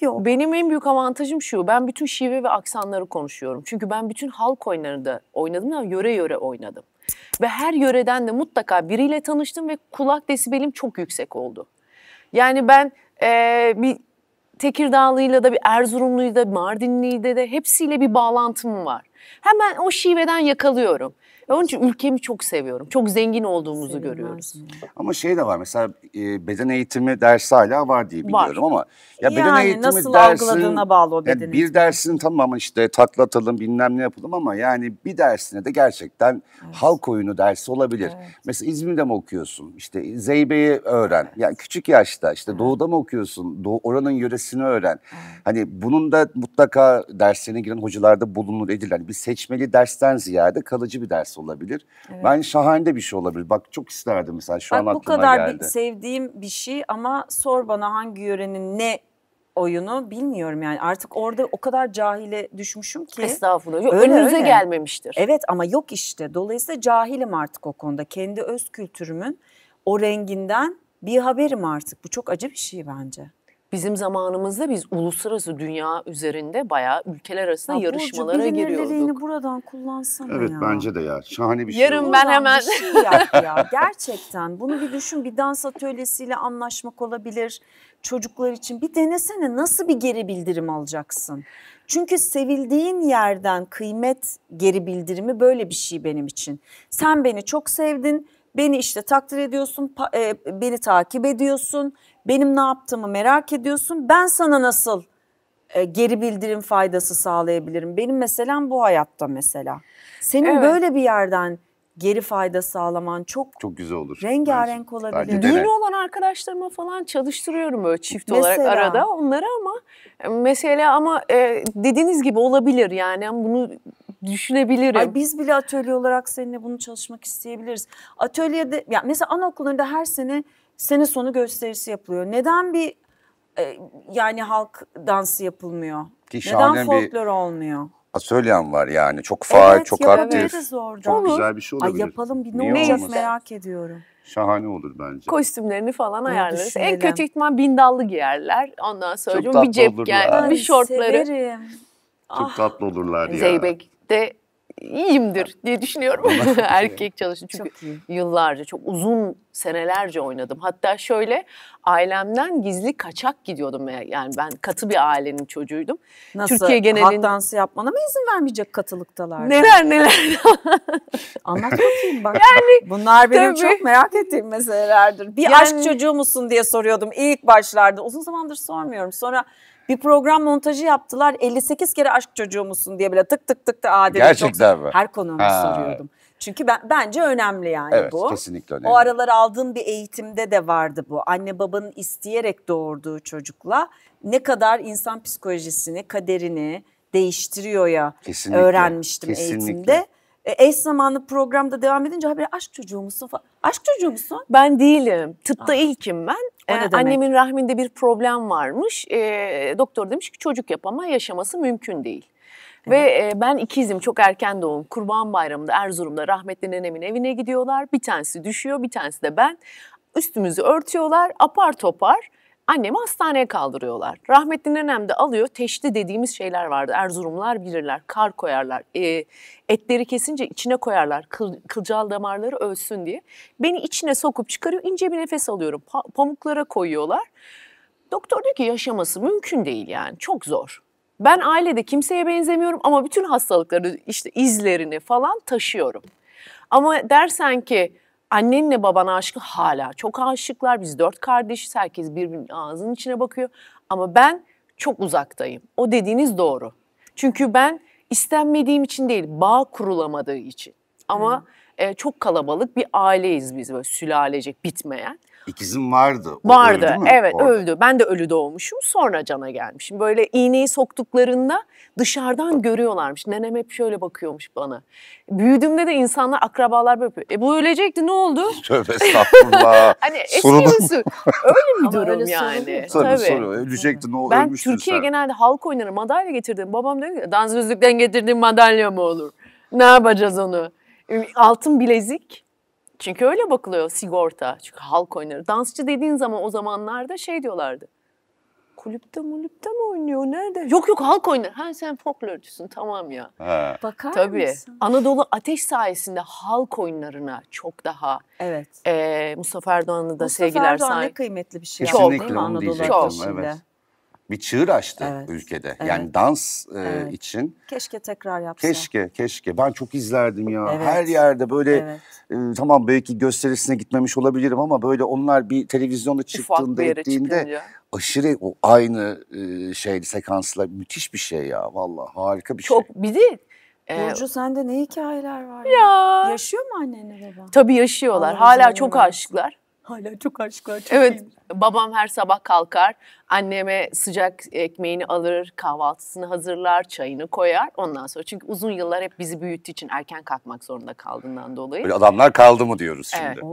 Yok. Benim en büyük avantajım şu. Ben bütün şive ve aksanları konuşuyorum. Çünkü ben bütün halk oyunlarını da oynadım ama yöre yöre oynadım. Ve her yöreden de mutlaka biriyle tanıştım ve kulak desibelim çok yüksek oldu. Yani ben eee, bir Tekirdağlıyla da bir Erzurumluyla da Mardinliyle de hepsiyle bir bağlantım var. Hemen o şiveden yakalıyorum. E, onun için ülkemi çok seviyorum. Çok zengin olduğumuzu Sevinmez görüyoruz. Mi? Ama şey de var mesela e, beden eğitimi dersi hala var diye biliyorum var. ama ya beden yani eğitimi nasıl dersin, algıladığına bağlı o beden yani Bir dersin tamam işte taklatalım bilmem ne yapalım ama yani bir dersine de gerçekten evet. halk oyunu dersi olabilir. Evet. Mesela İzmir'de mi okuyorsun? İşte Zeybe'yi öğren. Evet. Yani küçük yaşta işte evet. doğuda mı okuyorsun? Doğu, oranın yöresini öğren. Evet. Hani bunun da mutlaka derslerine giren hocalarda bulunur edilen yani bir seçmeli dersten ziyade kalıcı bir ders rahatsız olabilir. Evet. Ben şahane bir şey olabilir. Bak çok isterdim mesela şu Bak, an aklıma geldi. Bu kadar geldi. Bir, sevdiğim bir şey ama sor bana hangi yörenin ne oyunu bilmiyorum yani artık orada o kadar cahile düşmüşüm ki. Estağfurullah. Yok, öyle, önünüze öyle. gelmemiştir. Evet ama yok işte. Dolayısıyla cahilim artık o konuda. Kendi öz kültürümün o renginden bir haberim artık. Bu çok acı bir şey bence. Bizim zamanımızda biz uluslararası dünya üzerinde bayağı ülkeler arasında ya yarışmalara Burcu, giriyorduk. buradan kullansana evet, ya. Evet bence de ya. Şahane bir şey. Yarın ben hemen. Bir şey yap ya. Gerçekten bunu bir düşün. Bir dans atölyesiyle anlaşmak olabilir. Çocuklar için bir denesene nasıl bir geri bildirim alacaksın? Çünkü sevildiğin yerden kıymet geri bildirimi böyle bir şey benim için. Sen beni çok sevdin Beni işte takdir ediyorsun, e, beni takip ediyorsun, benim ne yaptığımı merak ediyorsun. Ben sana nasıl e, geri bildirim faydası sağlayabilirim? Benim mesela bu hayatta mesela. Senin evet. böyle bir yerden geri fayda sağlaman çok çok güzel olur. Rengarenk bence, olabilir. Yeni olan arkadaşlarıma falan çalıştırıyorum böyle çift mesela, olarak arada onları ama e, mesela ama e, dediğiniz gibi olabilir yani bunu düşünebilirim. Ay biz bile atölye olarak seninle bunu çalışmak isteyebiliriz. Atölyede ya yani mesela anaokullarında her sene sene sonu gösterisi yapılıyor. Neden bir e, yani halk dansı yapılmıyor? Ki Neden folklor bir... olmuyor? Atölyem var yani. Çok faal, evet, çok aktif. Evet, orada. Çok Olur. güzel bir şey olabilir. Ay yapalım bir ne olacak merak ediyorum. Şahane olur bence. Kostümlerini falan Bunu ayarlarız. Düşünelim. En kötü ihtimal bindallı giyerler. Ondan sonra bir cep gel, bir şortları. Severim. Çok ah. tatlı olurlar ya. Zeybek de iyiyimdir diye düşünüyorum erkek çalışın. Çünkü çok yıllarca çok uzun senelerce oynadım. Hatta şöyle ailemden gizli kaçak gidiyordum. Yani ben katı bir ailenin çocuğuydum. Nasıl? Türkiye genelinde Halk dansı yapmana mı izin vermeyecek katılıktalar? Neler neler. Anlat bakayım bak. Yani, Bunlar benim tabii. çok merak ettiğim meselelerdir. Bir yani, aşk çocuğu musun diye soruyordum ilk başlarda. Uzun zamandır sormuyorum. Sonra bir program montajı yaptılar. 58 kere aşk çocuğu musun diye bile tık tık tık da adil. Gerçekten çok, mi? Her konuğuma soruyordum. Çünkü ben, bence önemli yani evet, bu. Evet kesinlikle önemli. O aralar aldığım bir eğitimde de vardı bu. Anne babanın isteyerek doğurduğu çocukla ne kadar insan psikolojisini, kaderini değiştiriyor ya kesinlikle, öğrenmiştim kesinlikle. eğitimde. E, eş zamanlı programda devam edince haberi aşk çocuğu musun falan. Aşk çocuğu musun? Ben değilim. Tıpta Aa. Ah. ilkim ben. O ee, ne e, demek? Annemin rahminde bir problem varmış. E, doktor demiş ki çocuk yapama yaşaması mümkün değil. Ve e, ben ikizim çok erken doğum. Kurban Bayramı'nda Erzurum'da rahmetli nenemin evine gidiyorlar. Bir tanesi düşüyor bir tanesi de ben. Üstümüzü örtüyorlar apar topar. Annemi hastaneye kaldırıyorlar. Rahmetli nenem de alıyor. Teşti dediğimiz şeyler vardı. Erzurumlar bilirler. Kar koyarlar. E, etleri kesince içine koyarlar. Kıl, kılcal damarları ölsün diye. Beni içine sokup çıkarıyor. ince bir nefes alıyorum. Pa- pamuklara koyuyorlar. Doktor diyor ki yaşaması mümkün değil yani. Çok zor. Ben ailede kimseye benzemiyorum ama bütün hastalıkları işte izlerini falan taşıyorum. Ama dersen ki annenle babana aşkı hala çok aşıklar. Biz dört kardeşiz. Herkes birbirinin ağzının içine bakıyor. Ama ben çok uzaktayım. O dediğiniz doğru. Çünkü ben istenmediğim için değil, bağ kurulamadığı için. Ama hmm. e, çok kalabalık bir aileyiz biz böyle sülalecek bitmeyen. İkizim vardı. O vardı. Öldü mü? Evet Orada. öldü. Ben de ölü doğmuşum. Sonra cana gelmişim. Böyle iğneyi soktuklarında dışarıdan görüyorlarmış. Nenem hep şöyle bakıyormuş bana. Büyüdüğümde de insanlar akrabalar böyle yapıyor. E bu ölecekti ne oldu? Tövbe estağfurullah. hani eski usul. Öyle mi durum öyle yani? Soru. Tabii, soru. Ölecekti ne oldu? Ben Türkiye'ye genelde halk oynarım madalya getirdim. Babam dedi ki dans müzikten getirdiğim madalya mı olur? Ne yapacağız onu? E, altın bilezik çünkü öyle bakılıyor sigorta. Çünkü halk oynar. Dansçı dediğin zaman o zamanlarda şey diyorlardı. Kulüpte mulüpte mi oynuyor? Nerede? Yok yok halk oynar. Ha sen folklorcusun tamam ya. He. Bakar Tabii. mısın? Anadolu Ateş sayesinde halk oyunlarına çok daha Evet. e, Mustafa Erdoğan'ı da Mustafa sevgiler Erdoğan ne kıymetli bir şey. Kesinlikle Çok. onu Anadolu diyecektim, evet bir çığır açtı evet. ülkede. Evet. Yani dans e, evet. için. Keşke tekrar yapsa. Keşke, keşke. Ben çok izlerdim ya. Evet. Her yerde böyle evet. e, tamam belki gösterisine gitmemiş olabilirim ama böyle onlar bir televizyonda çıktığında ettiğinde çıkınca. aşırı o aynı e, şey sekanslar müthiş bir şey ya valla harika bir çok, şey. Çok bir de ee, Burcu sende ne hikayeler var? Ya. ya. Yaşıyor mu annenle baba? Tabii yaşıyorlar. Allah Hala çok aşıklar. Hala çok aşıklar. Çok evet. Iyiyim. Babam her sabah kalkar. Anneme sıcak ekmeğini alır, kahvaltısını hazırlar, çayını koyar. Ondan sonra çünkü uzun yıllar hep bizi büyüttüğü için erken kalkmak zorunda kaldığından dolayı. Böyle adamlar kaldı mı diyoruz şimdi. Evet.